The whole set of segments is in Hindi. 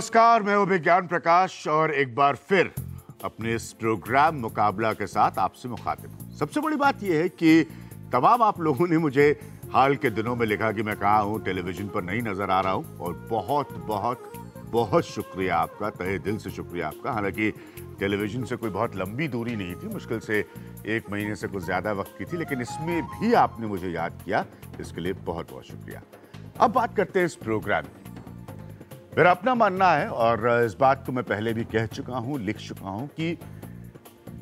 नमस्कार मैं हूं विज्ञान प्रकाश और एक बार फिर अपने इस प्रोग्राम मुकाबला के साथ आपसे मुखातिब हूँ सबसे बड़ी बात यह है कि तमाम आप लोगों ने मुझे हाल के दिनों में लिखा कि मैं कहा हूँ टेलीविजन पर नहीं नज़र आ रहा हूँ और बहुत बहुत बहुत शुक्रिया आपका तहे दिल से शुक्रिया आपका हालांकि टेलीविज़न से कोई बहुत लंबी दूरी नहीं थी मुश्किल से एक महीने से कुछ ज़्यादा वक्त की थी लेकिन इसमें भी आपने मुझे याद किया इसके लिए बहुत बहुत शुक्रिया अब बात करते हैं इस प्रोग्राम की मेरा अपना मानना है और इस बात को मैं पहले भी कह चुका हूं लिख चुका हूं कि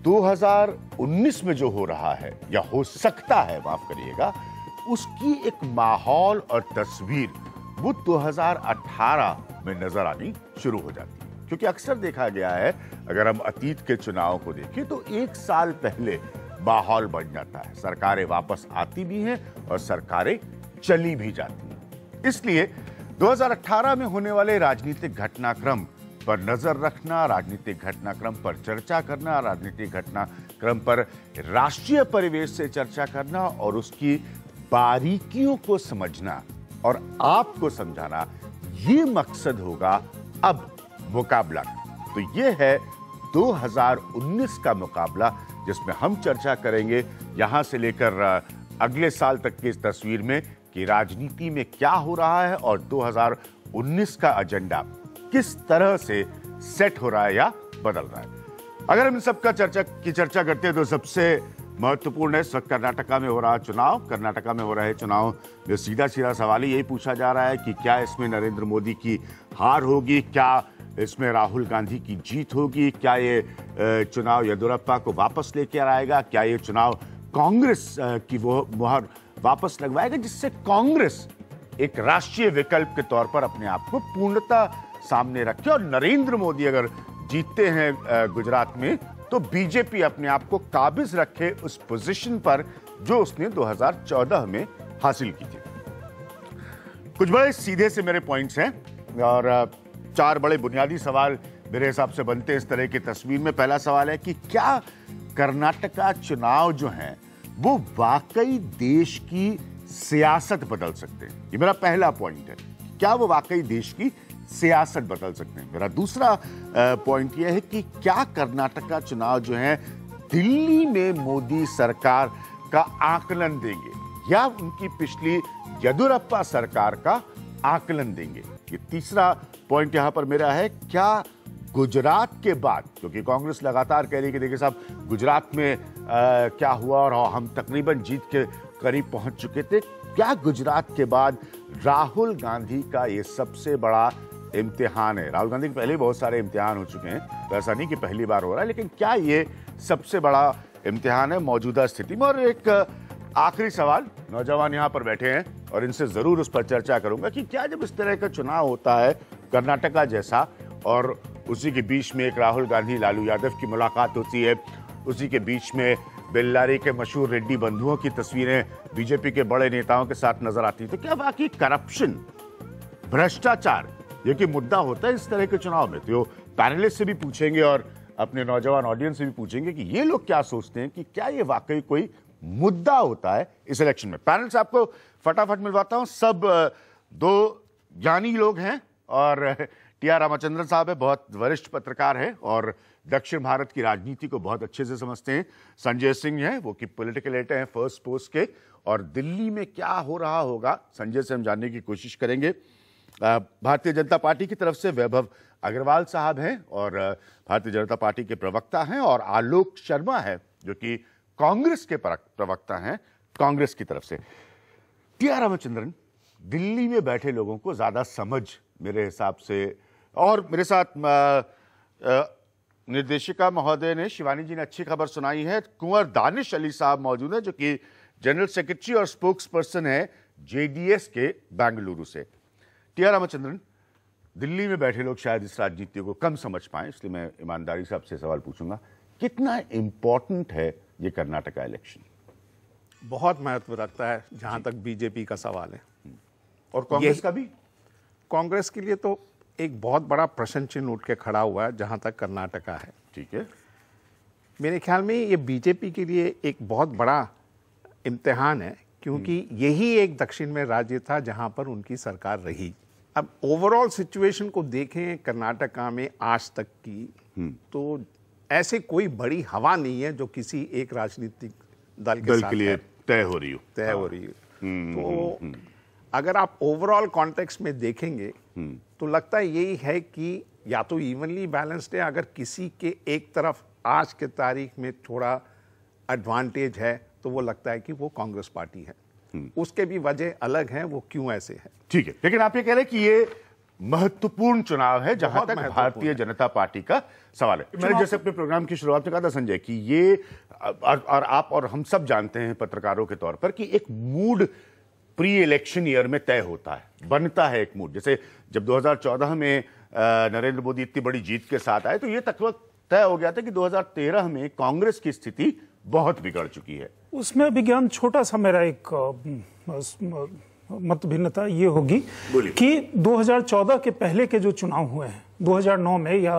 2019 में जो हो रहा है या हो सकता है माफ करिएगा उसकी एक माहौल और तस्वीर वो 2018 में नजर आनी शुरू हो जाती है क्योंकि अक्सर देखा गया है अगर हम अतीत के चुनाव को देखें तो एक साल पहले माहौल बन जाता है सरकारें वापस आती भी हैं और सरकारें चली भी जाती हैं इसलिए 2018 में होने वाले राजनीतिक घटनाक्रम पर नजर रखना राजनीतिक घटनाक्रम पर चर्चा करना राजनीतिक घटनाक्रम पर राष्ट्रीय परिवेश से चर्चा करना और उसकी बारीकियों को समझना और आपको समझाना ये मकसद होगा अब मुकाबला तो ये है 2019 का मुकाबला जिसमें हम चर्चा करेंगे यहां से लेकर अगले साल तक की इस तस्वीर में कि राजनीति में क्या हो रहा है और 2019 का एजेंडा किस तरह से सेट हो रहा है या बदल रहा है अगर हम इन सबका चर्चा की चर्चा करते हैं तो सबसे महत्वपूर्ण है इस वक्त कर्नाटका में हो रहा चुनाव कर्नाटका में हो रहे चुनाव में सीधा सीधा सवाल ही यही पूछा जा रहा है कि क्या इसमें नरेंद्र मोदी की हार होगी क्या इसमें राहुल गांधी की जीत होगी क्या ये चुनाव येदुरप्पा को वापस लेकर आएगा क्या ये चुनाव कांग्रेस की वो मुहर वापस लगवाएगा जिससे कांग्रेस एक राष्ट्रीय विकल्प के तौर पर अपने आप को पूर्णता सामने रखे और नरेंद्र मोदी अगर जीतते हैं गुजरात में तो बीजेपी अपने आप को काबिज रखे उस पोजीशन पर जो उसने 2014 में हासिल की थी कुछ बड़े सीधे से मेरे पॉइंट्स हैं और चार बड़े बुनियादी सवाल मेरे हिसाब से बनते हैं इस तरह की तस्वीर में पहला सवाल है कि क्या कर्नाटका चुनाव जो है वो वाकई देश की सियासत बदल सकते हैं ये मेरा पहला पॉइंट है क्या वो वाकई देश की सियासत बदल सकते हैं मेरा दूसरा पॉइंट यह है कि क्या कर्नाटक का चुनाव जो है दिल्ली में मोदी सरकार का आकलन देंगे या उनकी पिछली यदुरप्पा सरकार का आकलन देंगे ये तीसरा पॉइंट यहां पर मेरा है क्या गुजरात के बाद क्योंकि कांग्रेस लगातार कह रही कि देखिए साहब गुजरात में आ, क्या हुआ और हम तकरीबन जीत के करीब पहुंच चुके थे क्या गुजरात के बाद राहुल गांधी का ये सबसे बड़ा इम्तिहान है राहुल गांधी के पहले बहुत सारे इम्तिहान हो चुके हैं तो ऐसा नहीं कि पहली बार हो रहा है लेकिन क्या ये सबसे बड़ा इम्तिहान है मौजूदा स्थिति में और एक आखिरी सवाल नौजवान यहाँ पर बैठे हैं और इनसे ज़रूर उस पर चर्चा करूंगा कि क्या जब इस तरह का चुनाव होता है कर्नाटका जैसा और उसी के बीच में एक राहुल गांधी लालू यादव की मुलाकात होती है उसी के बीच में बेल्लारी के मशहूर रेड्डी बंधुओं की तस्वीरें बीजेपी के बड़े नेताओं के साथ नजर आती है तो क्या बाकी करप्शन भ्रष्टाचार ये कि मुद्दा होता है इस तरह के चुनाव में तो पैनलिस्ट से भी पूछेंगे और अपने नौजवान ऑडियंस से भी पूछेंगे कि ये लोग क्या सोचते हैं कि क्या ये वाकई कोई मुद्दा होता है इस इलेक्शन में पैनल से आपको फटाफट मिलवाता हूं सब दो ज्ञानी लोग हैं और टी आर रामाचंद्रन साहब है बहुत वरिष्ठ पत्रकार हैं और दक्षिण भारत की राजनीति को बहुत अच्छे से समझते हैं संजय सिंह हैं वो कि पॉलिटिकल एटर हैं फर्स्ट पोस्ट के और दिल्ली में क्या हो रहा होगा संजय से हम जानने की कोशिश करेंगे भारतीय जनता पार्टी की तरफ से वैभव अग्रवाल साहब हैं और भारतीय जनता पार्टी के प्रवक्ता हैं और आलोक शर्मा है जो कि कांग्रेस के प्रवक्ता हैं कांग्रेस की तरफ से टी आर रामचंद्रन दिल्ली में बैठे लोगों को ज़्यादा समझ मेरे हिसाब से और मेरे साथ निर्देशिका महोदय ने शिवानी जी ने अच्छी खबर सुनाई है कुंवर दानिश अली साहब मौजूद हैं जो कि जनरल सेक्रेटरी और स्पोक्स पर्सन है जेडीएस के बेंगलुरु से टी आर रामचंद्रन दिल्ली में बैठे लोग शायद इस राजनीति को कम समझ पाए इसलिए मैं ईमानदारी से आपसे सवाल पूछूंगा कितना इम्पोर्टेंट है ये कर्नाटका इलेक्शन बहुत महत्व रखता है जहां तक बीजेपी का सवाल है हम्म। और कांग्रेस का भी कांग्रेस के लिए तो एक बहुत बड़ा प्रश्न चिन्ह उठ के खड़ा हुआ है जहाँ तक कर्नाटका है ठीक है मेरे ख्याल में ये बीजेपी के लिए एक बहुत बड़ा इम्तिहान है क्योंकि हम्म। यही एक दक्षिण में राज्य था जहां पर उनकी सरकार रही अब ओवरऑल सिचुएशन को देखें कर्नाटका में आज तक की हम्म। तो ऐसे कोई बड़ी हवा नहीं है जो किसी एक राजनीतिक दल के, दल साथ के लिए तय हो रही हो तय हो हाँ। रही हो हम्म, तो हुँ, हुँ, अगर आप ओवरऑल कॉन्टेक्स्ट में देखेंगे हम्म। तो लगता है यही है कि या तो इवनली बैलेंस्ड है अगर किसी के एक तरफ आज के तारीख में थोड़ा एडवांटेज है तो वो लगता है कि वो कांग्रेस पार्टी है हम्म। उसके भी वजह अलग हैं वो क्यों ऐसे हैं ठीक है लेकिन आप ये कह रहे हैं कि ये महत्वपूर्ण चुनाव है जहां तक भारतीय जनता पार्टी का सवाल है मैंने जैसे अपने प्रोग्राम की शुरुआत में कहा था संजय कि ये और, और आप और हम सब जानते हैं पत्रकारों के तौर पर कि एक मूड प्री इलेक्शन ईयर में तय होता है बनता है एक मूड जैसे जब 2014 में नरेंद्र मोदी इतनी बड़ी जीत के साथ आए तो ये तत्व तय हो गया था कि 2013 में कांग्रेस की स्थिति बहुत बिगड़ चुकी है उसमें विज्ञान छोटा सा मेरा एक मत भिन्नता ये होगी कि 2014 के पहले के जो चुनाव हुए हैं 2009 में या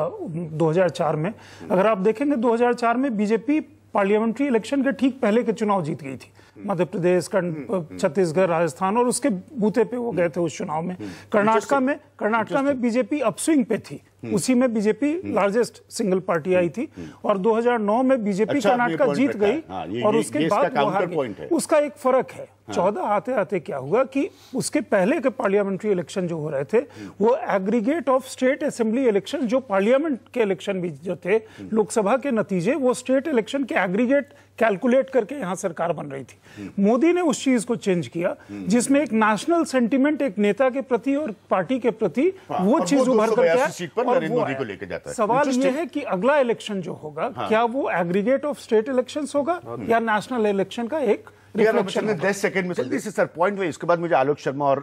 2004 में अगर आप देखेंगे 2004 में बीजेपी पार्लियामेंट्री इलेक्शन के ठीक पहले के चुनाव जीत गई थी मध्य प्रदेश हम्म, हम्म। छत्तीसगढ़ राजस्थान और उसके बूते पे वो गए थे उस चुनाव में हम्म। कर्नाटका में कर्नाटका में बीजेपी अपस्विंग पे थी हम्म। उसी में बीजेपी लार्जेस्ट सिंगल पार्टी आई थी हम्म। और 2009 में बीजेपी अच्छा, कर्नाटका जीत गई हाँ, और उसके बाद उसका एक फर्क है हाँ। चौदह आते आते क्या हुआ कि उसके पहले के पार्लियामेंट्री इलेक्शन जो हो रहे थे हम्म। वो aggregate of state assembly election जो पार्लियामेंट के इलेक्शन भी जो थे लोकसभा के नतीजे वो स्टेट इलेक्शन के एग्रीगेट कैलकुलेट करके यहाँ सरकार बन रही थी मोदी ने उस चीज को चेंज किया जिसमें एक नेशनल सेंटिमेंट एक नेता के प्रति और पार्टी के प्रति हाँ, वो चीज उभर कर नरेंद्र मोदी को लेकर जाता है सवाल ये है कि अगला इलेक्शन जो होगा हाँ। क्या वो एग्रीगेट ऑफ स्टेट इलेक्शन होगा हाँ, या नेशनल इलेक्शन का एक ने दस सेकंड में जल्दी से सर पॉइंट वही इसके बाद मुझे आलोक शर्मा और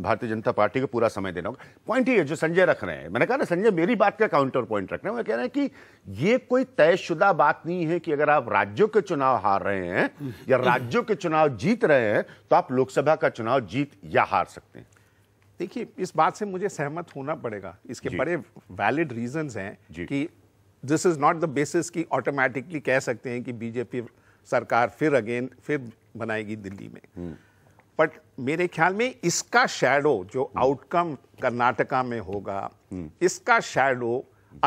भारतीय जनता पार्टी को पूरा समय देना होगा पॉइंट ये जो संजय रख रहे हैं मैंने कहा ना संजय मेरी बात का काउंटर पॉइंट रख रहे हैं वो कह रहे हैं कि ये कोई तयशुदा बात नहीं है कि अगर आप राज्यों के चुनाव हार रहे हैं या हम्म। राज्यों के चुनाव जीत रहे हैं तो आप लोकसभा का चुनाव जीत या हार सकते हैं देखिए इस बात से मुझे सहमत होना पड़ेगा इसके बड़े वैलिड रीजंस हैं कि this is not the basis की ऑटोमेटिकली कह सकते हैं कि बीजेपी सरकार फिर अगेन फिर बनाएगी दिल्ली में बट हम्म। मेरे ख्याल में इसका शैडो जो आउटकम हम्म। कर्नाटका में होगा हम्म। इसका शैडो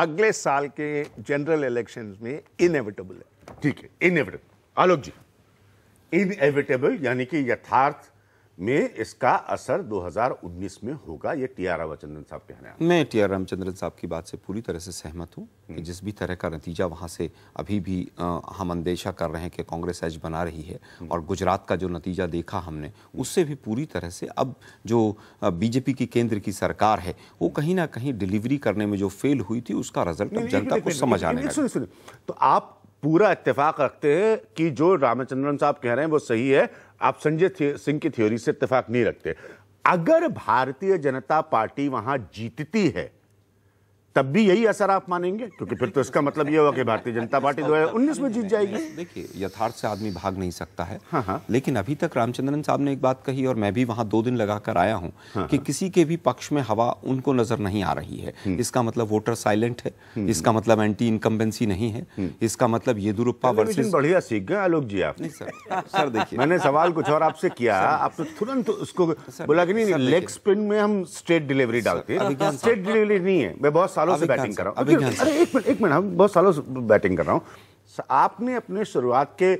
अगले साल के जनरल इलेक्शन में इनएविटेबल है ठीक है इनएविटेबल आलोक जी इनएविटेबल यानी कि यथार्थ में इसका असर 2019 में होगा ये टी आर रामचंद्रन साहब के हैं मैं टी आर रामचंद्रन साहब की बात से पूरी तरह से सहमत हूँ कि हम्म। जिस भी तरह का नतीजा वहाँ से अभी भी आ, हम अंदेशा कर रहे हैं कि कांग्रेस एज बना रही है हम्म। और गुजरात का जो नतीजा देखा हमने उससे भी पूरी तरह से अब जो बीजेपी की केंद्र की सरकार है वो कहीं ना कहीं डिलीवरी करने में जो फेल हुई थी उसका रिजल्ट जनता को समझ आने तो आप पूरा इत्तेफाक रखते हैं कि जो रामचंद्रन साहब कह रहे हैं वो सही है आप संजय सिंह की थ्योरी से इत्तेफाक नहीं रखते अगर भारतीय जनता पार्टी वहां जीतती है तब भी यही असर आप मानेंगे क्योंकि फिर तो इसका मतलब ये होगा कि भारतीय जनता पार्टी दो मतलब उन्नीस में जीत जाएगी देखिए यथार्थ से आदमी भाग नहीं सकता है हाँ हाँ। लेकिन अभी तक रामचंद्रन साहब ने एक बात कही और मैं भी वहां दो दिन लगाकर आया हूँ हाँ कि हाँ। कि किसी के भी पक्ष में हवा उनको नजर नहीं आ रही है हम्म। इसका मतलब वोटर साइलेंट है हम्म, हम्म। इसका मतलब एंटी इनकम्बेंसी नहीं है इसका मतलब येदुरप्पा वर्सेस बढ़िया सीख गए आलोक जी आप सर देखिए मैंने सवाल कुछ और आपसे किया आपने तो तुरंत उसको बोला कि नहीं लेग स्पिन में हम स्टेट डिलीवरी डालते हैं स्टेट डिलीवरी नहीं है मैं बहुत सालों से बैटिंग कर रहा हूँ अरे एक मिनट एक मिनट हम बहुत सालों से बैटिंग कर रहा हूँ आपने अपने शुरुआत के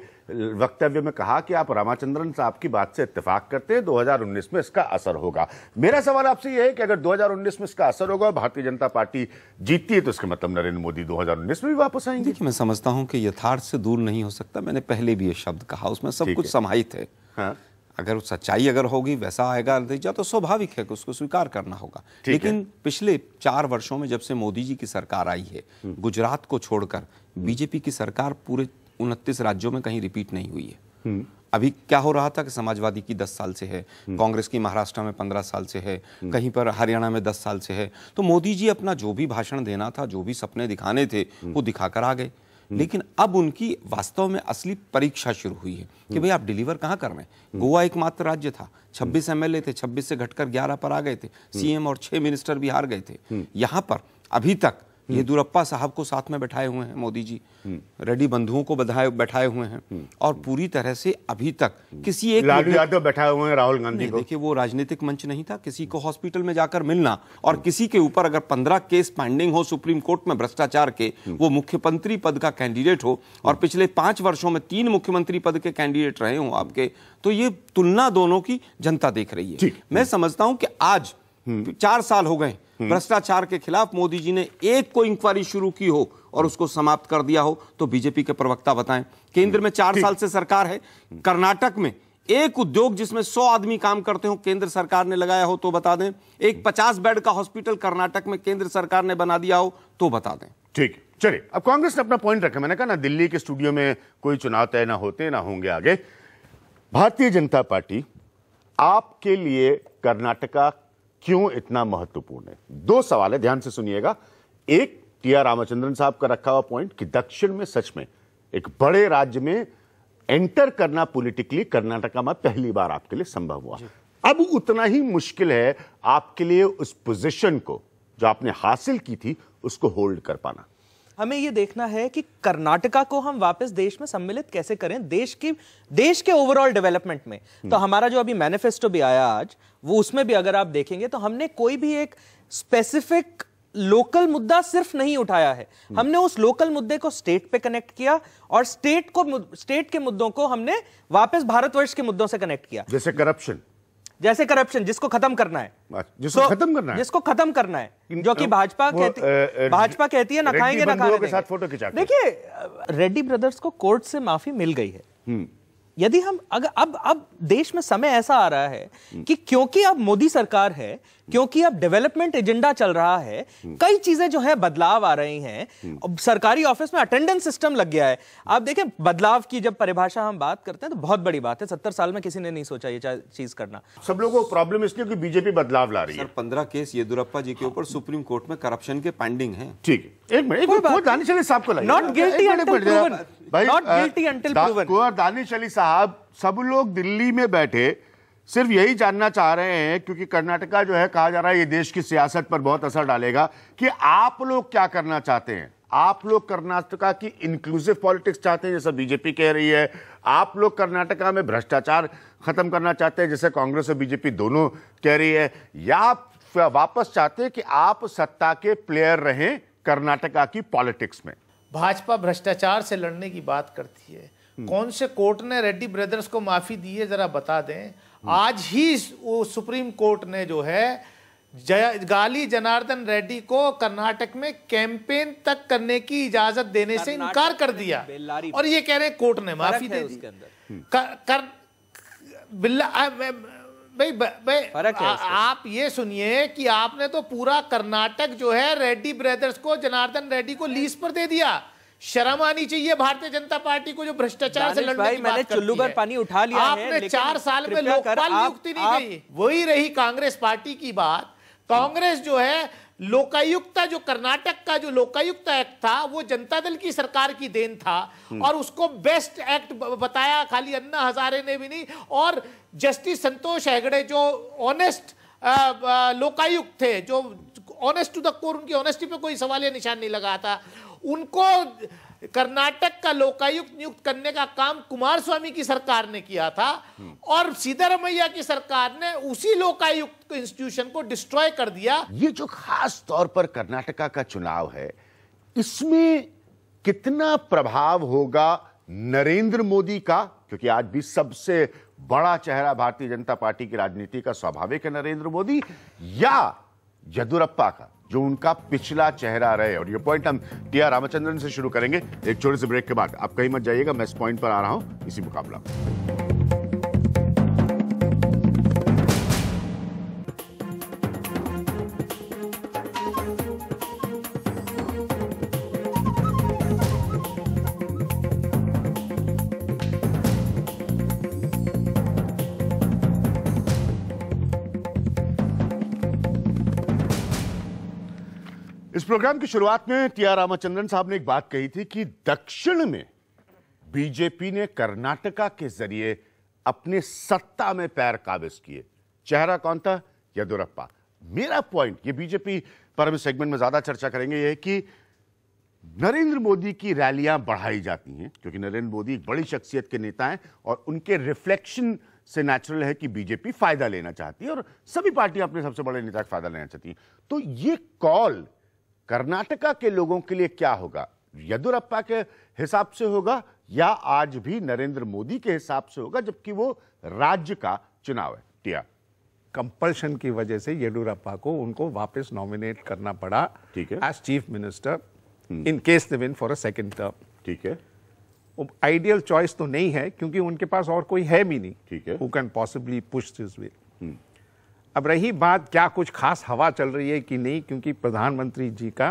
वक्तव्य में कहा कि आप रामाचंद्रन साहब की बात से इत्तेफाक करते हैं 2019 में इसका असर होगा मेरा सवाल आपसे यह है कि अगर 2019 में इसका असर होगा भारतीय जनता पार्टी जीतती है तो इसका मतलब नरेंद्र मोदी 2019 में भी वापस आएंगे देखिए मैं समझता हूं कि यथार्थ से दूर नहीं हो सकता मैंने पहले भी यह शब्द कहा उसमें सब कुछ समाहित है हाँ? अगर सच्चाई अगर होगी वैसा आएगा नतीजा तो स्वाभाविक है कि उसको स्वीकार करना होगा लेकिन पिछले चार वर्षों में जब से मोदी जी की सरकार आई है हम्म। गुजरात को छोड़कर हम्म। बीजेपी की सरकार पूरे उनतीस राज्यों में कहीं रिपीट नहीं हुई है हम्म। अभी क्या हो रहा था कि समाजवादी की दस साल से है कांग्रेस की महाराष्ट्र में पंद्रह साल से है कहीं पर हरियाणा में दस साल से है तो मोदी जी अपना जो भी भाषण देना था जो भी सपने दिखाने थे वो दिखाकर आ गए हम्म। लेकिन अब उनकी वास्तव में असली परीक्षा शुरू हुई है कि हम्म। भाई आप डिलीवर कहाँ कर रहे हैं हम्म। गोवा एकमात्र राज्य था 26 एमएलए थे 26 से घटकर 11 पर आ गए थे सीएम और छह मिनिस्टर भी हार गए थे यहाँ पर अभी तक येदुरप्पा हम्म। साहब को साथ में बैठाए हुए हैं मोदी जी हम्म। रेड्डी बंधुओं को बैठाए हुए हैं हम्म। और पूरी तरह से अभी तक किसी एक लालू यादव बैठाए हुए हैं राहुल गांधी देखिए वो राजनीतिक मंच नहीं था किसी को हॉस्पिटल में जाकर मिलना और किसी के ऊपर अगर पंद्रह केस पेंडिंग हो सुप्रीम कोर्ट में भ्रष्टाचार के वो मुख्यमंत्री पद का कैंडिडेट हो और पिछले पांच वर्षों में तीन मुख्यमंत्री पद के कैंडिडेट रहे हों आपके तो ये तुलना दोनों की जनता देख रही है मैं समझता हूं कि आज चार साल हो गए हम्म। भ्रष्टाचार के खिलाफ मोदी जी ने एक को इंक्वायरी शुरू की हो और उसको समाप्त कर दिया हो तो बीजेपी के प्रवक्ता बताएं केंद्र में चार साल से सरकार है हम्म। कर्नाटक में एक उद्योग जिसमें सौ आदमी काम करते हो केंद्र सरकार ने लगाया हो तो बता दें एक हम्म। पचास बेड का हॉस्पिटल कर्नाटक में केंद्र सरकार ने बना दिया हो तो बता दें ठीक चलिए अब कांग्रेस ने अपना पॉइंट रखा मैंने कहा ना दिल्ली के स्टूडियो में कोई चुनाव तय ना होते ना होंगे आगे भारतीय जनता पार्टी आपके लिए कर्नाटका क्यों इतना महत्वपूर्ण है दो सवाल है ध्यान से सुनिएगा एक टी आर रामचंद्रन साहब का रखा हुआ पॉइंट कि दक्षिण में सच में एक बड़े राज्य में एंटर करना पॉलिटिकली कर्नाटका में पहली बार आपके लिए संभव हुआ अब उतना ही मुश्किल है आपके लिए उस पोजीशन को जो आपने हासिल की थी उसको होल्ड कर पाना हमें ये देखना है कि कर्नाटका को हम वापस देश में सम्मिलित कैसे करें देश की देश के ओवरऑल डेवलपमेंट में हम्म। तो हमारा जो अभी मैनिफेस्टो भी आया आज वो उसमें भी अगर आप देखेंगे तो हमने कोई भी एक स्पेसिफिक लोकल मुद्दा सिर्फ नहीं उठाया है हम्म। हमने उस लोकल मुद्दे को स्टेट पे कनेक्ट किया और स्टेट को स्टेट के मुद्दों को हमने वापस भारतवर्ष के मुद्दों से कनेक्ट किया जैसे करप्शन जैसे करप्शन जिसको तो खत्म करना है जिसको खत्म करना है जिसको खत्म करना है जो कि भाजपा कहती है भाजपा कहती है ना खाएंगे ना खाएंगे साथ फोटो खिंचा देखिए रेड्डी ब्रदर्स को कोर्ट से माफी मिल गई है हम्म। यदि हम अगर अब अब देश में समय ऐसा आ रहा है कि क्योंकि अब मोदी सरकार है क्योंकि अब डेवलपमेंट एजेंडा चल रहा है कई चीजें जो है बदलाव आ रही हैं सरकारी ऑफिस में अटेंडेंस सिस्टम लग गया है आप देखें बदलाव की जब परिभाषा हम बात करते हैं तो बहुत बड़ी बात है सत्तर साल में किसी ने नहीं सोचा ये चीज करना सब लोगों को प्रॉब्लम इसलिए कि बीजेपी बदलाव ला रही है पंद्रह केस येदुरप्पा जी के हाँ। ऊपर सुप्रीम कोर्ट में करप्शन के पेंडिंग है ठीक है एक मिनट गिल्टी साहब सब लोग दिल्ली में बैठे सिर्फ यही जानना चाह रहे हैं क्योंकि कर्नाटका जो है कहा जा रहा है ये देश की सियासत पर बहुत असर डालेगा कि आप लोग क्या करना चाहते हैं आप लोग कर्नाटका की इंक्लूसिव पॉलिटिक्स चाहते हैं जैसा बीजेपी कह रही है आप लोग कर्नाटका में भ्रष्टाचार खत्म करना चाहते हैं जैसे कांग्रेस और बीजेपी दोनों कह रही है या वापस चाहते हैं कि आप सत्ता के प्लेयर रहें कर्नाटका की पॉलिटिक्स में भाजपा भ्रष्टाचार से लड़ने की बात करती है हम्म। कौन से कोर्ट ने रेड्डी ब्रदर्स को माफी दी है जरा बता दें हम्म। आज ही सुप्रीम कोर्ट ने जो है जय गाली जनार्दन रेड्डी को कर्नाटक में कैंपेन तक करने की इजाजत देने से इनकार कर दिया और ये कह रहे कोर्ट ने माफी दे दी हम्म। कर, भाई भाई आप ये सुनिए कि आपने तो पूरा कर्नाटक जो है रेड्डी ब्रदर्स को जनार्दन रेड्डी को लीज पर दे दिया शर्म आनी चाहिए भारतीय जनता पार्टी को जो भ्रष्टाचार से लड़ने की बात चुल्लू पर पानी उठा लिया आपने है, चार साल में लोकपाल नियुक्ति नहीं आप... वही रही कांग्रेस पार्टी की बात कांग्रेस जो है लोकायुक्ता जो कर्नाटक का जो लोकायुक्त एक्ट था वो जनता दल की सरकार की देन था हम्म। और उसको बेस्ट एक्ट बताया खाली अन्ना हजारे ने भी नहीं और जस्टिस संतोष हैगड़े जो ऑनेस्ट लोकायुक्त थे जो ऑनेस्ट टू द कोर उनकी ऑनेस्टी पे कोई सवाल या निशान नहीं लगा था उनको कर्नाटक का लोकायुक्त नियुक्त करने का काम कुमार स्वामी की सरकार ने किया था और सीतारमैया की सरकार ने उसी लोकायुक्त इंस्टीट्यूशन को डिस्ट्रॉय कर दिया ये जो खास तौर पर कर्नाटका का चुनाव है इसमें कितना प्रभाव होगा नरेंद्र मोदी का क्योंकि आज भी सबसे बड़ा चेहरा भारतीय जनता पार्टी की राजनीति का स्वाभाविक है नरेंद्र मोदी या यदुरप्पा का जो उनका पिछला चेहरा रहे और ये पॉइंट हम टी आर रामचंद्रन से शुरू करेंगे एक छोटे से ब्रेक के बाद आप कहीं मत जाइएगा मैं इस पॉइंट पर आ रहा हूं इसी मुकाबला प्रोग्राम की शुरुआत में टी आर रामाचंद्रन साहब ने एक बात कही थी कि दक्षिण में बीजेपी ने कर्नाटका के जरिए अपने सत्ता में पैर काबिज किए चेहरा कौन था येदुरप्पा मेरा पॉइंट ये बीजेपी पर हम सेगमेंट में ज्यादा चर्चा करेंगे ये कि नरेंद्र मोदी की रैलियां बढ़ाई जाती हैं क्योंकि नरेंद्र मोदी एक बड़ी शख्सियत के नेता हैं और उनके रिफ्लेक्शन से नेचुरल है कि बीजेपी फायदा लेना चाहती है और सभी पार्टियां अपने सबसे बड़े नेता का फायदा लेना चाहती हैं तो ये कॉल कर्नाटका के लोगों के लिए क्या होगा येदुरप्पा के हिसाब से होगा या आज भी नरेंद्र मोदी के हिसाब से होगा जबकि वो राज्य का चुनाव है टिया कंपल्शन की वजह से येडुरप्पा को उनको वापस नॉमिनेट करना पड़ा ठीक है as chief minister in case the win for a second term ठीक है आइडियल चॉइस तो नहीं है क्योंकि उनके पास और कोई है भी नहीं ठीक है who can possibly push this way अब रही बात क्या कुछ खास हवा चल रही है कि नहीं क्योंकि प्रधानमंत्री जी का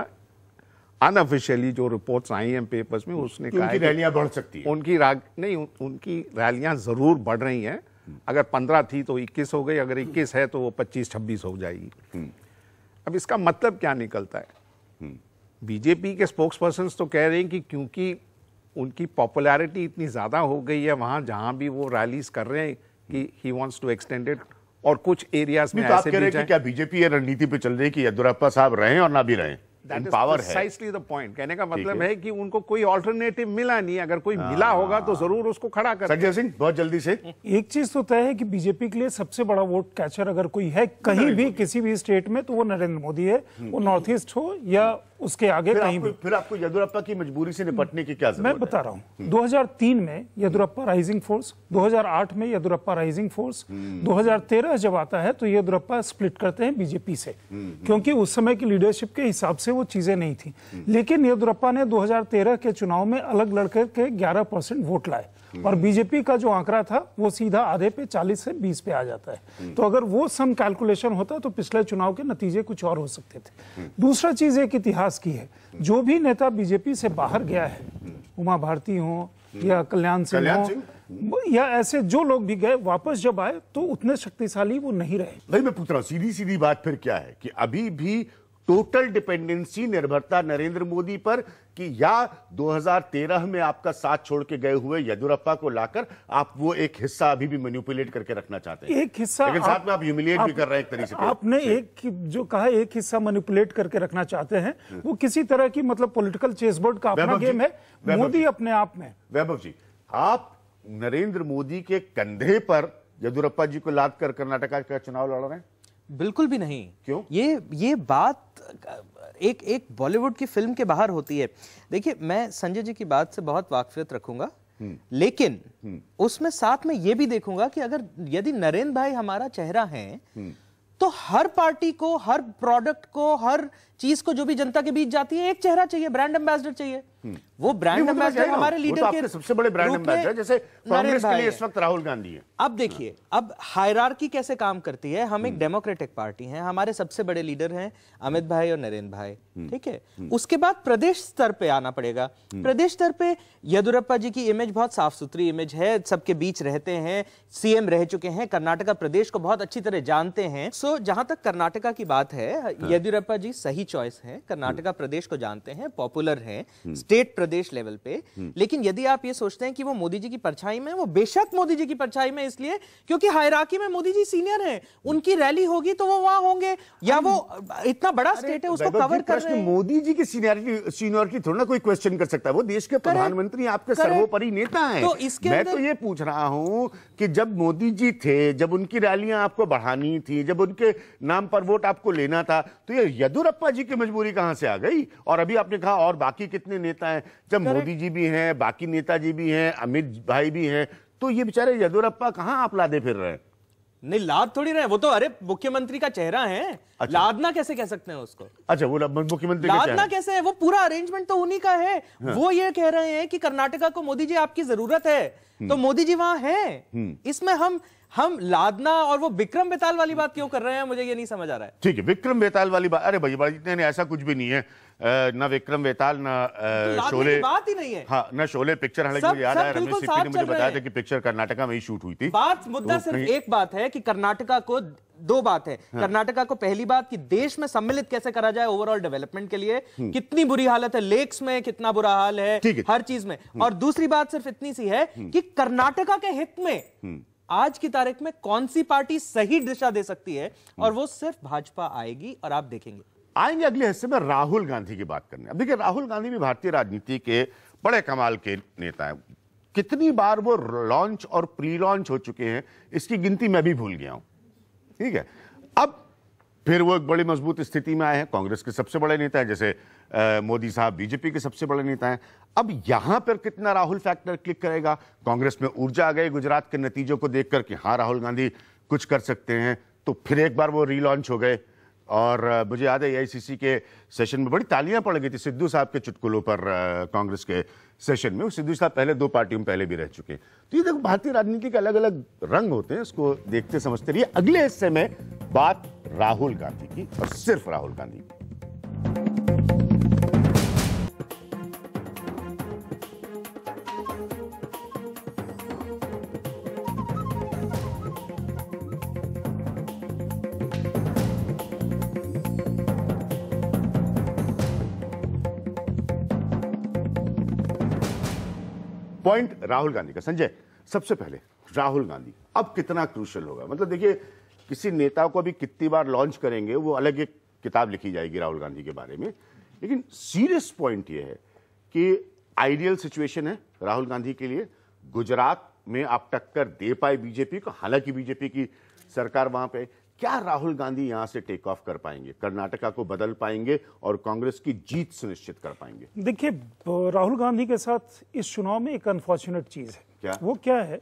अनऑफिशियली जो रिपोर्ट्स आई हैं पेपर्स में उसने कहा उनकी रैलियां बढ़ सकती है उनकी राग नहीं उन, उनकी रैलियां जरूर बढ़ रही हैं अगर पंद्रह थी तो इक्कीस हो गई अगर इक्कीस है तो वो पच्चीस छब्बीस हो जाएगी अब इसका मतलब क्या निकलता है बीजेपी के स्पोक्स पर्सन तो कह रहे हैं कि क्योंकि उनकी पॉपुलैरिटी इतनी ज़्यादा हो गई है वहां जहां भी वो रैलीज कर रहे हैं कि ही वॉन्ट्स टू एक्सटेंडेड और कुछ एरियाज में तो आप कि क्या बीजेपी ये रणनीति पे चल रही है कि येदुरप्पा साहब रहें और ना भी रहें पावर है द पॉइंट कहने का मतलब है कि उनको कोई ऑल्टरनेटिव मिला नहीं अगर कोई मिला होगा तो जरूर उसको खड़ा कर संजय सिंह बहुत जल्दी से एक चीज तो तय है कि बीजेपी के लिए सबसे बड़ा वोट कैचर अगर कोई है कहीं भी किसी भी स्टेट में तो वो नरेंद्र मोदी है वो नॉर्थ ईस्ट हो या उसके आगे फिर कहीं आपको, फिर आपको येदुरप्पा की मजबूरी से निपटने की क्या मैं बता रहा हूँ 2003 में येदुरप्पा राइजिंग फोर्स 2008 में येदुरप्पा राइजिंग फोर्स 2013 जब आता है तो येदुरप्पा स्प्लिट करते हैं बीजेपी से हम्म। क्योंकि उस समय की लीडरशिप के हिसाब से वो चीजें नहीं थी हम्म। लेकिन येदुरप्पा ने दो के चुनाव में अलग लड़कर के ग्यारह वोट लाए और बीजेपी का जो आंकड़ा था वो सीधा आधे पे 40 से 20 पे आ जाता है तो अगर वो सम कैलकुलेशन होता तो पिछले चुनाव के नतीजे कुछ और हो सकते थे दूसरा चीज एक इतिहास की है जो भी नेता बीजेपी से बाहर गया है उमा भारती हो या कल्याण सिंह हो या ऐसे जो लोग भी गए वापस जब आए तो उतने शक्तिशाली वो नहीं रहे नहीं मैं पूछ रहा हूँ सीधी सीधी बात फिर क्या है कि अभी भी टोटल डिपेंडेंसी निर्भरता नरेंद्र मोदी पर कि या 2013 में आपका साथ छोड़ के गए हुए येदुरप्पा को लाकर आप वो एक हिस्सा अभी भी मैनिपुलेट करके रखना चाहते हैं एक हिस्सा लेकिन साथ में आप ह्यूमिलेट भी कर रहे हैं एक तरीके से आपने एक जो कहा एक हिस्सा मैनिपुलेट करके रखना चाहते हैं हम्म। वो किसी तरह की मतलब पॉलिटिकल चेसबोर्ड का अपना गेम है मोदी अपने आप में वैभव जी आप नरेंद्र मोदी के कंधे पर येदुरप्पा जी को लाद कर कर्नाटका का चुनाव लड़ रहे हैं बिल्कुल भी नहीं क्यों ये ये बात एक एक बॉलीवुड की फिल्म के बाहर होती है देखिए मैं संजय जी की बात से बहुत वाकफियत रखूंगा हम्म। लेकिन हम्म। उसमें साथ में ये भी देखूंगा कि अगर यदि नरेंद्र भाई हमारा चेहरा है हम्म। तो हर पार्टी को हर प्रोडक्ट को हर चीज को जो भी जनता के बीच जाती है एक चेहरा चाहिए ब्रांड एम्बेसडर चाहिए हम्म। वो ब्रांड तो एम्बेसडर हमारे लीडर तो के सबसे बड़े ब्रांड एम्बेसडर जैसे कांग्रेस के लिए इस वक्त राहुल गांधी है अब देखिए अब हायरार्की कैसे काम करती है हम एक डेमोक्रेटिक हम्म। पार्टी हैं हमारे सबसे बड़े लीडर हैं अमित भाई और नरेंद्र भाई हम्म। ठीक है उसके बाद प्रदेश स्तर पे आना पड़ेगा प्रदेश स्तर पे यदुरप्पा जी की इमेज बहुत साफ सुथरी इमेज है सबके बीच रहते हैं सीएम रह चुके हैं कर्नाटका प्रदेश को बहुत अच्छी तरह जानते हैं सो जहां तक कर्नाटका की बात है हाँ। यदुरप्पा जी सही चॉइस है कर्नाटका प्रदेश को जानते हैं पॉपुलर है स्टेट स्टेट प्रदेश लेवल पे हम्म। लेकिन यदि आप ये सोचते हैं कि वो मोदी जी की परछाई में वो बेशक मोदी जी की परछाई में इसलिए क्योंकि हायराकी में मोदी जी सीनियर हैं उनकी रैली होगी तो वो वहां होंगे या वो इतना बड़ा स्टेट है उसको कवर कर रहे हैं मोदी जी की सीनियरिटी सीनियरिटी थोड़ा ना कोई क्वेश्चन कर सकता है वो देश के प्रधानमंत्री आपके सर्वोपरि नेता है तो इसके मैं तो ये पूछ रहा हूँ कि जब मोदी जी थे जब उनकी रैलियां आपको बढ़ानी थी जब उनके नाम पर वोट आपको लेना था तो ये येदुरप्पा जी की मजबूरी कहां से आ गई और अभी आपने कहा और बाकी कितने नेता आता है जब मोदी जी भी हैं बाकी नेता जी भी हैं अमित भाई भी हैं तो ये बेचारे यदुरप्पा कहाँ आप लादे फिर रहे हैं नहीं लाद थोड़ी रहे वो तो अरे मुख्यमंत्री का चेहरा है अच्छा। लादना कैसे कह सकते हैं उसको अच्छा वो मुख्यमंत्री लादना कैसे है वो पूरा अरेंजमेंट तो उन्हीं का है हाँ। वो ये कह रहे हैं कि कर्नाटका को मोदी जी आपकी जरूरत है हम्म। तो मोदी जी वहां हैं हम्म। इसमें हम हम लादना और वो विक्रम बेताल वाली बात क्यों कर रहे हैं मुझे ये नहीं समझ आ रहा है ठीक है विक्रम बेताल वाली बात अरे भाई भाई ऐसा कुछ भी नहीं है न विक्रम वेताल न तो शोले बात ही नहीं है हाँ न शोले पिक्चर हालांकि मुझे याद है रमेश सिप्पी ने मुझे बताया था कि पिक्चर कर्नाटका में ही शूट हुई थी बात मुद्दा तो सिर्फ एक बात है कि कर्नाटका को दो बात है हाँ। कर्नाटका को पहली बात कि देश में सम्मिलित कैसे करा जाए ओवरऑल डेवलपमेंट के लिए हम्म। कितनी बुरी हालत है लेक्स में कितना बुरा हाल है हर चीज में हम्म। और दूसरी बात सिर्फ इतनी सी है हम्म। कि कर्नाटका के हित में आज की तारीख में कौन सी पार्टी सही दिशा दे सकती है और वो सिर्फ भाजपा आएगी और आप देखेंगे आएंगे अगले हिस्से में राहुल गांधी की बात करने अब देखिए राहुल गांधी भी भारतीय राजनीति के बड़े कमाल के नेता हैं कितनी बार वो लॉन्च और प्री लॉन्च हो चुके हैं इसकी गिनती मैं भी भूल गया हूं ठीक है अब फिर वो एक बड़ी मजबूत स्थिति में आए हैं कांग्रेस के सबसे बड़े नेता हैं जैसे मोदी साहब बीजेपी के सबसे बड़े नेता हैं अब यहां पर कितना राहुल फैक्टर क्लिक करेगा कांग्रेस में ऊर्जा आ गई गुजरात के नतीजों को देखकर कि हाँ राहुल गांधी कुछ कर सकते हैं तो फिर एक बार वो रीलॉन्च हो गए और मुझे याद है एआईसीसी के सेशन में बड़ी तालियां पड़ गई थी सिद्धू साहब के चुटकुलों पर कांग्रेस के सेशन में सिद्धू साहब पहले दो पार्टियों में पहले भी रह चुके तो ये देखो भारतीय राजनीति के अलग अलग रंग होते हैं उसको देखते समझते रहिए अगले हिस्से में बात राहुल गांधी की और सिर्फ राहुल गांधी की पॉइंट राहुल गांधी का संजय सबसे पहले राहुल गांधी अब कितना क्रूशल होगा मतलब देखिए किसी नेता को अभी कितनी बार लॉन्च करेंगे वो अलग एक किताब लिखी जाएगी राहुल गांधी के बारे में लेकिन सीरियस पॉइंट ये है कि आइडियल सिचुएशन है राहुल गांधी के लिए गुजरात में आप टक्कर दे पाए बीजेपी को हालांकि बीजेपी की सरकार वहां पे क्या राहुल गांधी यहां से टेक ऑफ कर पाएंगे कर्नाटका को बदल पाएंगे और कांग्रेस की जीत सुनिश्चित कर पाएंगे देखिए राहुल गांधी के साथ इस चुनाव में एक अनफॉर्चुनेट चीज है क्या वो क्या है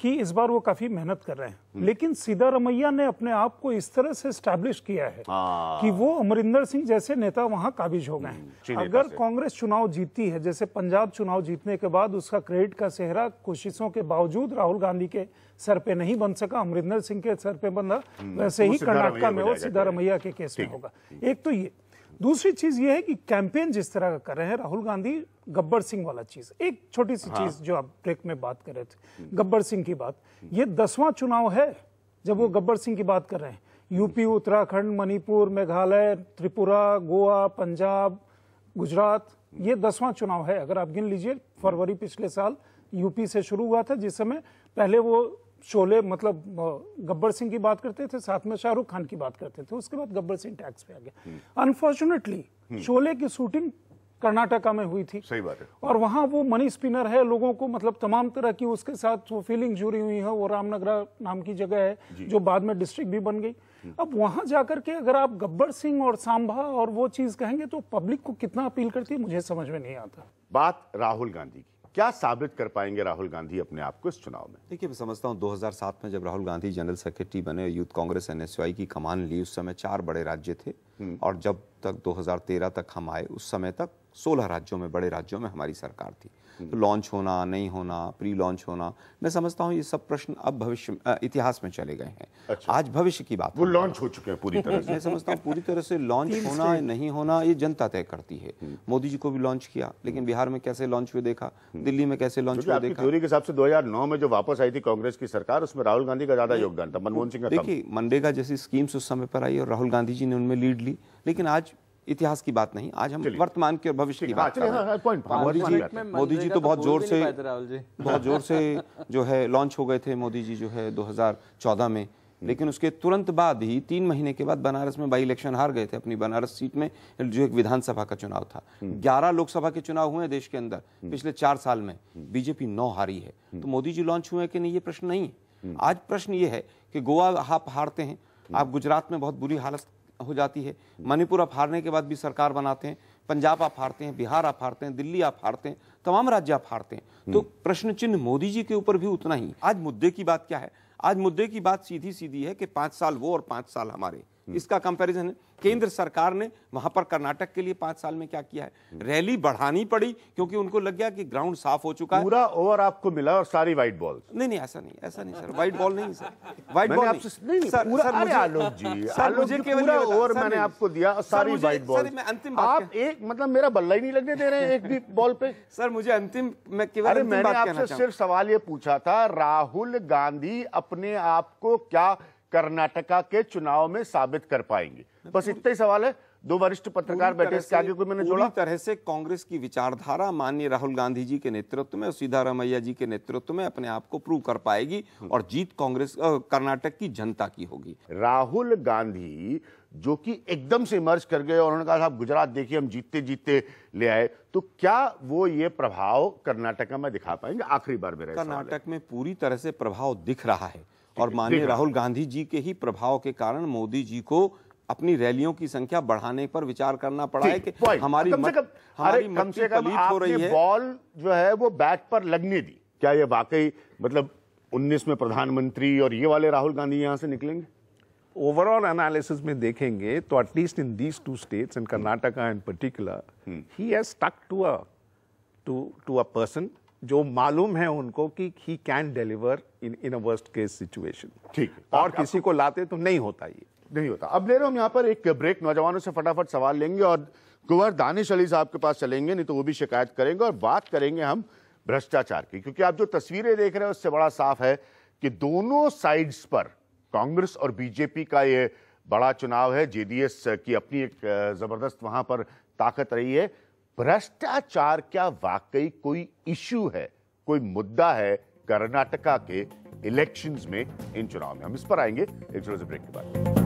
कि इस बार वो काफी मेहनत कर रहे हैं लेकिन सिद्धारमैया ने अपने आप को इस तरह से स्टैब्लिश किया है हाँ। कि वो अमरिंदर सिंह जैसे नेता वहां काबिज हो गए हम्म, अगर कांग्रेस चुनाव जीतती है जैसे पंजाब चुनाव जीतने के बाद उसका क्रेडिट का सेहरा कोशिशों के बावजूद राहुल गांधी के सर पे नहीं बन सका अमरिंदर सिंह के सर पे बना हम्म, वैसे ही कर्नाटका में और सिद्धारमैया के केस में होगा एक तो ये दूसरी चीज ये है कि कैंपेन जिस तरह का कर रहे हैं राहुल गांधी गब्बर सिंह वाला चीज एक छोटी सी हाँ। चीज जो आप ब्रेक में बात कर रहे थे गब्बर सिंह की बात ये दसवां चुनाव है जब वो गब्बर सिंह की बात कर रहे हैं यूपी उत्तराखंड मणिपुर मेघालय त्रिपुरा गोवा पंजाब गुजरात ये दसवां चुनाव है अगर आप गिन लीजिए फरवरी पिछले साल यूपी से शुरू हुआ था जिस समय पहले वो शोले मतलब गब्बर सिंह की बात करते थे साथ में शाहरुख खान की बात करते थे उसके बाद गब्बर सिंह टैक्स पे आ गया अनफॉर्चुनेटली हम्म। हम्म। शोले की शूटिंग कर्नाटका में हुई थी सही बात है और वहाँ वो मनी स्पिनर है लोगों को मतलब तमाम तरह की उसके साथ वो फीलिंग जुड़ी हुई है वो रामनगरा नाम की जगह है जो बाद में डिस्ट्रिक्ट भी बन गई हम्म। अब वहाँ जाकर के अगर आप गब्बर सिंह और सांभा और वो चीज़ कहेंगे तो पब्लिक को कितना अपील करती है मुझे समझ में नहीं आता बात राहुल गांधी की क्या साबित कर पाएंगे राहुल गांधी अपने आप को इस चुनाव में देखिए मैं समझता हूँ 2007 में जब राहुल गांधी जनरल सेक्रेटरी बने यूथ कांग्रेस एनएसयूआई की कमान ली उस समय चार बड़े राज्य थे हम्म। और जब तक 2013 तक हम आए उस समय तक 16 राज्यों में बड़े राज्यों में हमारी सरकार थी लॉन्च तो होना नहीं होना प्री लॉन्च होना मैं समझता हूँ ये सब प्रश्न अब भविष्य इतिहास में चले गए हैं अच्छा। आज भविष्य की बात वो लॉन्च हो चुके हैं पूरी तरह से मैं समझता हूँ पूरी तरह से लॉन्च होना नहीं होना ये जनता तय करती है हम्म। मोदी जी को भी लॉन्च किया लेकिन बिहार में कैसे लॉन्च हुए देखा हम्म। दिल्ली में कैसे लॉन्च हुए देखा के हिसाब से दो में जो वापस आई थी कांग्रेस की सरकार उसमें राहुल गांधी का ज्यादा योगदान था मनमोहन सिंह देखिए मनरेगा जैसी स्कीम्स उस समय पर आई और राहुल गांधी जी ने उनमें लीड ली लेकिन आज इतिहास की बात नहीं आज हम वर्तमान के और भविष्य की बात हाँ, कर रहे हैं हाँ, मोदी जी तो बहुत जोर से बहुत जोर से जो है लॉन्च हो गए थे मोदी जी जो है 2014 में हम्म। लेकिन उसके तुरंत बाद ही तीन महीने के बाद बनारस में बाई इलेक्शन हार गए थे अपनी बनारस सीट में जो एक विधानसभा का चुनाव था हम्म। ग्यारह लोकसभा के चुनाव हुए हैं देश के अंदर हम्म। पिछले चार साल में बीजेपी नौ हारी है तो मोदी जी लॉन्च हुए कि नहीं ये प्रश्न नहीं है आज प्रश्न ये है कि गोवा आप हारते हैं आप गुजरात में बहुत बुरी हालत हो जाती है मणिपुर आप हारने के बाद भी सरकार बनाते हैं पंजाब आप हारते हैं बिहार आप हारते हैं दिल्ली आप हारते हैं तमाम राज्य आप हारते हैं तो हम्म। प्रश्न चिन्ह मोदी जी के ऊपर भी उतना ही आज मुद्दे की बात क्या है आज मुद्दे की बात सीधी सीधी है कि पाँच साल वो और पाँच साल हमारे हम्म। इसका कंपैरिजन है केंद्र सरकार ने वहां पर कर्नाटक के लिए पांच साल में क्या किया है हम्म। रैली बढ़ानी पड़ी क्योंकि उनको लग गया कि ग्राउंड साफ हो चुका है पूरा ओवर आपको मिला और सारी व्हाइट बॉल नहीं नहीं ऐसा नहीं ऐसा नहीं सर व्हाइट बॉल नहीं सर व्हाइट बॉल नहीं सर मुझे आलोक जी सर मुझे केवल ओवर मैंने आपको दिया और सारी व्हाइट बॉल मैं अंतिम आप एक मतलब मेरा बल्ला ही नहीं लगने दे रहे हैं एक भी बॉल पे सर मुझे अंतिम मैं केवल अरे मैंने आपसे सिर्फ सवाल ये पूछा था राहुल गांधी अपने आप को क्या कर्नाटका के चुनाव में साबित कर पाएंगे बस इतना ही सवाल है दो वरिष्ठ पत्रकार बैठे इसके आगे कोई मैंने जोड़ा तरह से कांग्रेस की विचारधारा माननीय राहुल गांधी जी के नेतृत्व में और सीधारामैया जी के नेतृत्व में अपने आप को प्रूव कर पाएगी हम्म। और जीत कांग्रेस कर्नाटक की जनता की होगी राहुल गांधी जो कि एकदम से इमर्ज कर गए और उन्होंने कहा साहब गुजरात देखिए हम जीतते जीतते ले आए तो क्या वो ये प्रभाव कर्नाटका में दिखा पाएंगे आखिरी बार मेरा कर्नाटक में पूरी तरह से प्रभाव दिख रहा है और माननीय राहुल गांधी जी के ही प्रभाव के कारण मोदी जी को अपनी रैलियों की संख्या बढ़ाने पर विचार करना पड़ा है कि हमारी कम से कम, हमारी कम से कम हो रही है बॉल जो है वो बैट पर लगने दी क्या ये वाकई मतलब 19 में प्रधानमंत्री और ये वाले राहुल गांधी यहाँ से निकलेंगे ओवरऑल एनालिसिस में देखेंगे तो at least in these two states in Karnataka in particular he has to to to a person जो मालूम है उनको कि he can deliver in in worst case situation ठीक और किसी को लाते तो नहीं होता ये नहीं होता अब ले रहे हम यहाँ पर एक ब्रेक नौजवानों से फटाफट सवाल लेंगे और कुंवर दानिश अली साहब के पास चलेंगे नहीं तो वो भी शिकायत करेंगे और बात करेंगे हम भ्रष्टाचार की क्योंकि आप जो तस्वीरें देख रहे हैं उससे बड़ा साफ है कि दोनों साइड्स पर कांग्रेस और बीजेपी का ये बड़ा चुनाव है जेडीएस की अपनी एक जबरदस्त वहां पर ताकत रही है भ्रष्टाचार क्या वाकई कोई इश्यू है कोई मुद्दा है कर्नाटका के इलेक्शंस में इन चुनाव में हम इस पर आएंगे एक छोटे से ब्रेक के बाद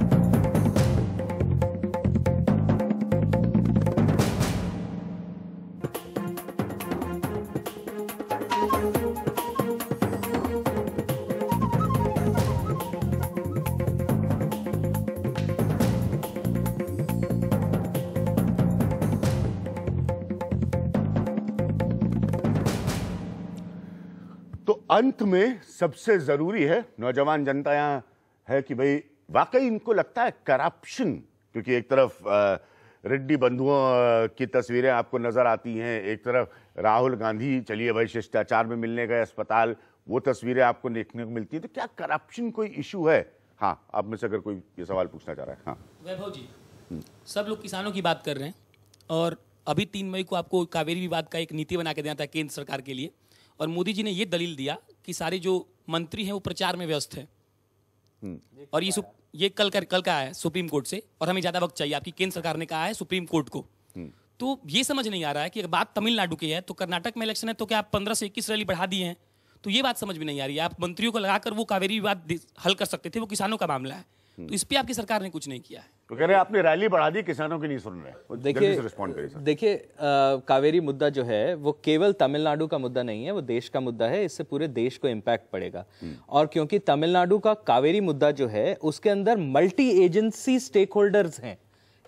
अंत में सबसे ज़रूरी है नौजवान जनता यहाँ है कि भाई वाकई इनको लगता है करप्शन क्योंकि एक तरफ रेड्डी बंधुओं की तस्वीरें आपको नज़र आती हैं एक तरफ राहुल गांधी चलिए भाई शिष्टाचार में मिलने गए अस्पताल वो तस्वीरें आपको देखने को मिलती है तो क्या करप्शन कोई इशू है हाँ आप में से अगर कोई ये सवाल पूछना चाह रहा है हाँ वैभव जी हम्म। सब लोग किसानों की बात कर रहे हैं और अभी तीन मई को आपको कावेरी विवाद का एक नीति बना के देना था केंद्र सरकार के लिए और मोदी जी ने ये दलील दिया कि सारे जो मंत्री हैं वो प्रचार में व्यस्त हैं हम्म। और ये ये कल कर कल का है सुप्रीम कोर्ट से और हमें ज़्यादा वक्त चाहिए आपकी केंद्र सरकार ने कहा है सुप्रीम कोर्ट को हम्म। तो ये समझ नहीं आ रहा है कि बात तमिलनाडु की है तो कर्नाटक में इलेक्शन है तो क्या आप पंद्रह से इक्कीस रैली बढ़ा दिए हैं तो ये बात समझ में नहीं आ रही है आप मंत्रियों को लगाकर वो कावेरी विवाद हल कर सकते थे वो किसानों का मामला है तो इस पर आपकी सरकार ने कुछ नहीं किया है तो कह रहे आपने रैली बढ़ा दी किसानों की नहीं सुन रहे देखिए देखिए कावेरी मुद्दा जो है वो केवल तमिलनाडु का मुद्दा नहीं है वो देश का मुद्दा है इससे पूरे देश को इम्पैक्ट पड़ेगा हम्म। और क्योंकि तमिलनाडु का कावेरी मुद्दा जो है उसके अंदर मल्टी एजेंसी स्टेक होल्डर्स हैं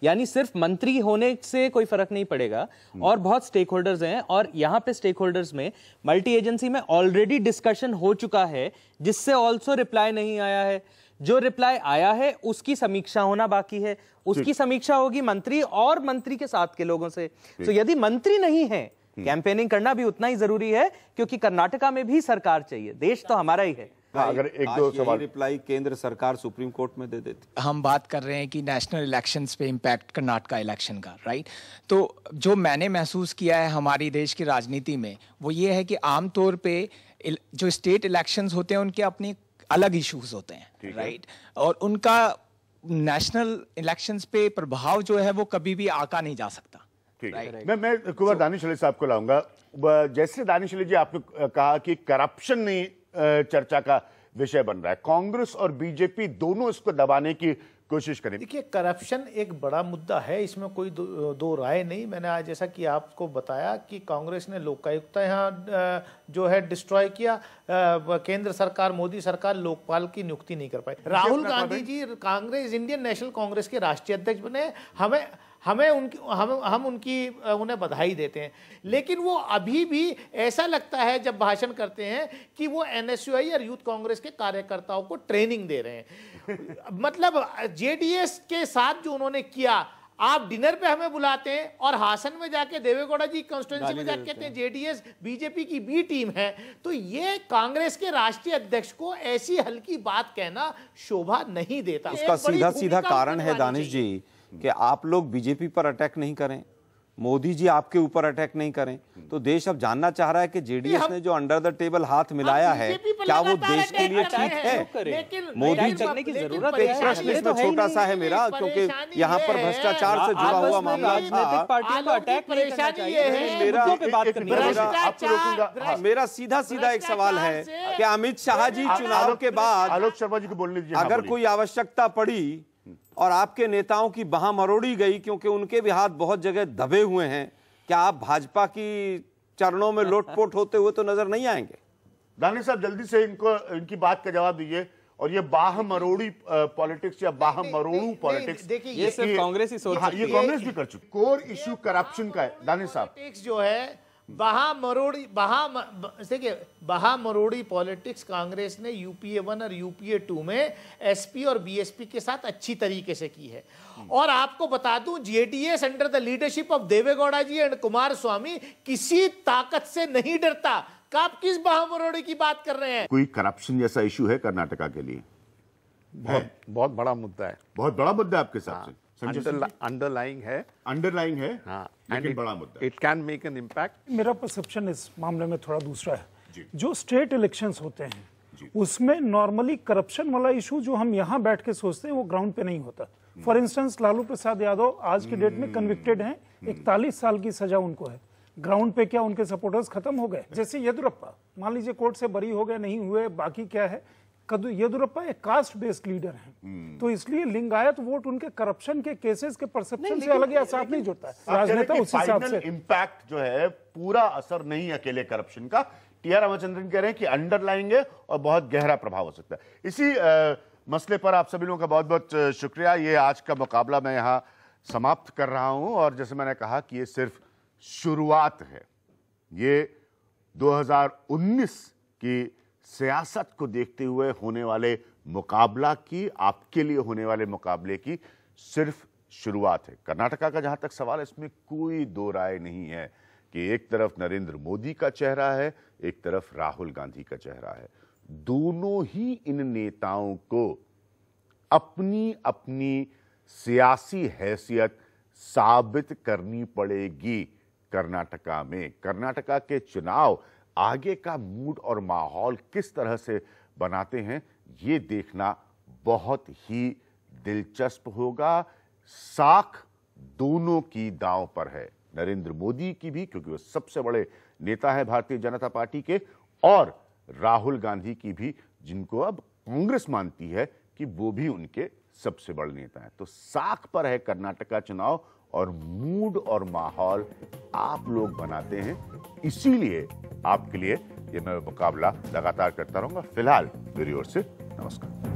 यानी सिर्फ मंत्री होने से कोई फर्क नहीं पड़ेगा हम्म। और बहुत स्टेक होल्डर्स हैं और यहाँ पे स्टेक होल्डर्स में मल्टी एजेंसी में ऑलरेडी डिस्कशन हो चुका है जिससे ऑल्सो रिप्लाई नहीं आया है जो रिप्लाई आया है उसकी समीक्षा होना बाकी है उसकी समीक्षा होगी मंत्री और मंत्री के साथ के लोगों से तो यदि मंत्री नहीं है कैंपेनिंग हम्म। करना भी उतना ही जरूरी है क्योंकि कर्नाटका में भी सरकार चाहिए देश तो हमारा ही है हाँ, अगर एक दो सवाल रिप्लाई केंद्र सरकार सुप्रीम कोर्ट में दे देती हम बात कर रहे हैं कि नेशनल इलेक्शंस पे इम्पैक्ट कर्नाटका इलेक्शन का राइट तो जो मैंने महसूस किया है हमारी देश की राजनीति में वो ये है कि आमतौर पे जो स्टेट इलेक्शंस होते हैं उनके अपने अलग इश्यूज होते हैं राइट और उनका नेशनल इलेक्शंस पे प्रभाव जो है वो कभी भी आका नहीं जा सकता मैं मैं कुंवर so, दानिश अली साहब को लाऊंगा जैसे दानिश अली जी आपने कहा कि करप्शन नहीं चर्चा का विषय बन रहा है कांग्रेस और बीजेपी दोनों इसको दबाने की कोशिश करें देखिए करप्शन एक बड़ा मुद्दा है इसमें कोई दो, दो राय नहीं मैंने आज जैसा कि आपको बताया कि कांग्रेस ने लोकायुक्त यहाँ जो है डिस्ट्रॉय किया केंद्र सरकार मोदी सरकार लोकपाल की नियुक्ति नहीं कर पाई राहुल गांधी जी कांग्रेस इंडियन नेशनल कांग्रेस के राष्ट्रीय अध्यक्ष बने हमें हमें उनकी हम हम उनकी उन्हें बधाई देते हैं लेकिन वो अभी भी ऐसा लगता है जब भाषण करते हैं कि वो एन और यूथ कांग्रेस के कार्यकर्ताओं को ट्रेनिंग दे रहे हैं मतलब एस के साथ जो उन्होंने किया आप डिनर पे हमें बुलाते हैं और हासन में जाके देवेगौड़ा जी कॉन्स्टिट्यूंसी में जाके कहते हैं जेडीएस बीजेपी की बी टीम है तो ये कांग्रेस के राष्ट्रीय अध्यक्ष को ऐसी हल्की बात कहना शोभा नहीं देता उसका सीधा सीधा कारण है दानिश जी कि आप लोग बीजेपी पर अटैक नहीं करें मोदी जी आपके ऊपर अटैक नहीं करें तो देश अब जानना चाह रहा है कि जेडीएस ने जो अंडर द टेबल हाथ मिलाया है क्या वो देश के लिए ठीक है मोदी जी की जरूरत प्रश्न इसमें तो छोटा सा है मेरा क्योंकि यहाँ पर भ्रष्टाचार से जुड़ा हुआ मामला था मेरा सीधा हाँ, सीधा एक सवाल है कि अमित शाह जी चुनाव के बाद आलोक शर्मा जी को बोलने हाँ, अगर कोई आवश्यकता पड़ी और आपके नेताओं की बहा मरोड़ी गई क्योंकि उनके भी हाथ बहुत जगह दबे हुए हैं क्या आप भाजपा की चरणों में लोटपोट होते हुए तो नजर नहीं आएंगे दानी साहब जल्दी से इनको इनकी बात का जवाब दीजिए और ये बाह मरोड़ी पॉलिटिक्स या बाह मरोड़ू पॉलिटिक्स देखिए ये सिर्फ कांग्रेस ही सोच हाँ, ये कांग्रेस भी कर चुकी कोर इश्यू करप्शन का है दानी साहब जो है बहा मरोड़ी बहा देखिए बहा मरोड़ी पॉलिटिक्स कांग्रेस ने यूपीए वन और यूपीए टू में एसपी और बीएसपी के साथ अच्छी तरीके से की है और आपको बता दूं JDS under the leadership of Devegowda ji and Kumaraswamy किसी ताकत से नहीं डरता आप किस बहा मरोड़ी की बात कर रहे हैं कोई करप्शन जैसा इश्यू है कर्नाटका के लिए बहुत बहुत बड़ा मुद्दा है बहुत बड़ा मुद्दा आपके साथ हाँ। हाँ, थोड़ा दूसरा है जो स्टेट इलेक्शन होते हैं उसमें नॉर्मली करप्शन वाला इशू जो हम यहाँ बैठ के सोचते हैं वो ग्राउंड पे नहीं होता for hmm. Instance Lalu Prasad Yadav आज के डेट में कन्विक्टेड हम्म। है हम्म। इकतालीस साल की सजा उनको है ग्राउंड पे क्या उनके सपोर्टर्स खत्म हो गए जैसे येदुरप्पा मान लीजिए कोर्ट से बरी हो गए नहीं हुए बाकी क्या है येदुरप्पा एक कास्ट बेस्ड लीडर हैं हम्म। तो इसलिए लिंगायत वोट उनके करप्शन के केसेस के परसेप्शन से अलग या साथ नहीं जुड़ता है राजनेता उस हिसाब से इम्पैक्ट जो है पूरा असर नहीं अकेले करप्शन का टी आर रामचंद्रन कह रहे हैं कि अंडरलाइंग है और बहुत गहरा प्रभाव हो सकता है इसी आ, मसले पर आप सभी लोगों का बहुत बहुत शुक्रिया ये आज का मुकाबला मैं यहाँ समाप्त कर रहा हूँ और जैसे मैंने कहा कि ये सिर्फ शुरुआत है ये 2019 की सियासत को देखते हुए होने वाले मुकाबला की आपके लिए होने वाले मुकाबले की सिर्फ शुरुआत है कर्नाटका का जहां तक सवाल है इसमें कोई दो राय नहीं है कि एक तरफ नरेंद्र मोदी का चेहरा है एक तरफ राहुल गांधी का चेहरा है दोनों ही इन नेताओं को अपनी अपनी सियासी हैसियत साबित करनी पड़ेगी कर्नाटका में कर्नाटका के चुनाव आगे का मूड और माहौल किस तरह से बनाते हैं ये देखना बहुत ही दिलचस्प होगा साख दोनों की दांव पर है नरेंद्र मोदी की भी क्योंकि वो सबसे बड़े नेता है भारतीय जनता पार्टी के और राहुल गांधी की भी जिनको अब कांग्रेस मानती है कि वो भी उनके सबसे बड़े नेता है तो साख पर है कर्नाटक का चुनाव और मूड और माहौल आप लोग बनाते हैं इसीलिए आपके लिए ये मैं मुकाबला लगातार करता रहूंगा फिलहाल मेरी ओर से नमस्कार